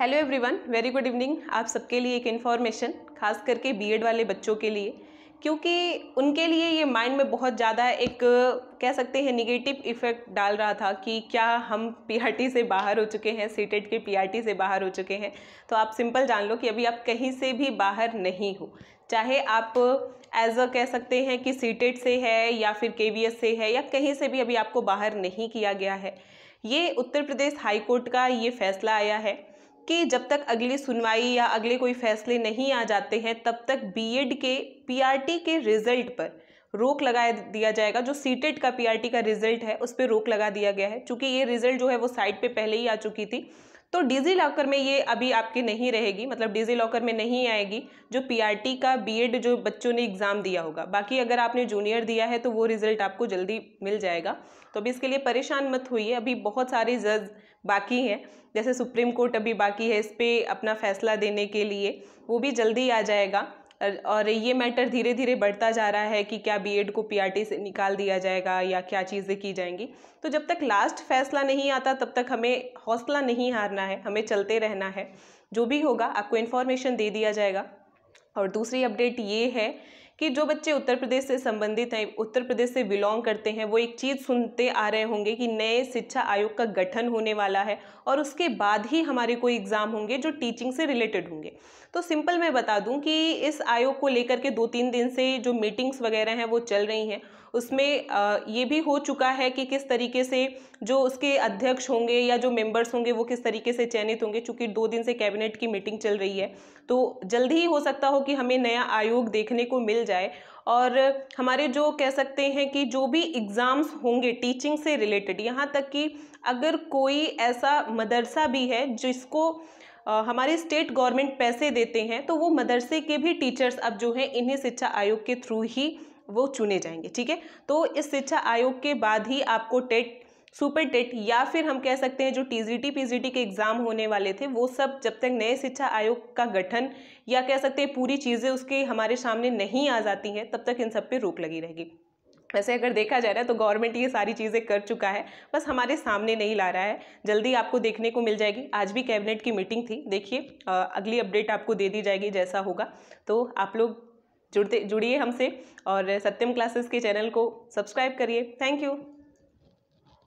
hello everyone very good evening आप सबके लिए एक इन्फॉर्मेशन खास करके बीएड वाले बच्चों के लिए क्योंकि उनके लिए ये माइंड में बहुत ज़्यादा एक कह सकते हैं निगेटिव इफ़ेक्ट डाल रहा था कि क्या हम पीआरटी से बाहर हो चुके हैं सीटेट e के पीआरटी से बाहर हो चुके हैं तो आप सिंपल जान लो कि अभी आप कहीं से भी बाहर नहीं हो चाहे आप एज अ कह सकते हैं कि सीटेट e से है या फिर के से है या कहीं से भी अभी आपको बाहर नहीं किया गया है ये उत्तर प्रदेश हाई कोर्ट का ये फैसला आया है कि जब तक अगली सुनवाई या अगले कोई फैसले नहीं आ जाते हैं तब तक बीएड के पीआरटी के रिजल्ट पर रोक लगा दिया जाएगा जो सीटेट e का पीआरटी का रिजल्ट है उस पर रोक लगा दिया गया है चूँकि ये रिजल्ट जो है वो साइट पर पहले ही आ चुकी थी तो डिजी लॉकर में ये अभी आपके नहीं रहेगी मतलब डिजी लॉकर में नहीं आएगी जो पी का बीएड जो बच्चों ने एग्ज़ाम दिया होगा बाकी अगर आपने जूनियर दिया है तो वो रिज़ल्ट आपको जल्दी मिल जाएगा तो अभी इसके लिए परेशान मत होइए अभी बहुत सारे जज बाकी हैं जैसे सुप्रीम कोर्ट अभी बाकी है इस पर अपना फैसला देने के लिए वो भी जल्दी आ जाएगा और ये मैटर धीरे धीरे बढ़ता जा रहा है कि क्या बीएड को पीआरटी से निकाल दिया जाएगा या क्या चीज़ें की जाएंगी तो जब तक लास्ट फैसला नहीं आता तब तक हमें हौसला नहीं हारना है हमें चलते रहना है जो भी होगा आपको इन्फॉर्मेशन दे दिया जाएगा और दूसरी अपडेट ये है कि जो बच्चे उत्तर प्रदेश से संबंधित हैं उत्तर प्रदेश से बिलोंग करते हैं वो एक चीज़ सुनते आ रहे होंगे कि नए शिक्षा आयोग का गठन होने वाला है और उसके बाद ही हमारे कोई एग्ज़ाम होंगे जो टीचिंग से रिलेटेड होंगे तो सिंपल मैं बता दूं कि इस आयोग को लेकर के दो तीन दिन से जो मीटिंग्स वगैरह हैं वो चल रही हैं उसमें ये भी हो चुका है कि किस तरीके से जो उसके अध्यक्ष होंगे या जो मेंबर्स होंगे वो किस तरीके से चयनित होंगे चूँकि दो दिन से कैबिनेट की मीटिंग चल रही है तो जल्द ही हो सकता हो कि हमें नया आयोग देखने को मिल जाए और हमारे जो कह सकते हैं कि जो भी एग्ज़ाम्स होंगे टीचिंग से रिलेटेड यहाँ तक कि अगर कोई ऐसा मदरसा भी है जिसको हमारे स्टेट गवर्नमेंट पैसे देते हैं तो वो मदरसे के भी टीचर्स अब जो हैं इन्हें शिक्षा आयोग के थ्रू ही वो चुने जाएंगे ठीक है तो इस शिक्षा आयोग के बाद ही आपको टेट सुपर टेट या फिर हम कह सकते हैं जो टीजीटी पीजीटी के एग्ज़ाम होने वाले थे वो सब जब तक नए शिक्षा आयोग का गठन या कह सकते हैं पूरी चीज़ें उसके हमारे सामने नहीं आ जाती हैं तब तक इन सब पे रोक लगी रहेगी वैसे अगर देखा जा रहा है तो गवर्नमेंट ये सारी चीज़ें कर चुका है बस हमारे सामने नहीं ला रहा है जल्दी आपको देखने को मिल जाएगी आज भी कैबिनेट की मीटिंग थी देखिए अगली अपडेट आपको दे दी जाएगी जैसा होगा तो आप लोग जुड़ते जुड़िए हमसे और सत्यम क्लासेस के चैनल को सब्सक्राइब करिए थैंक यू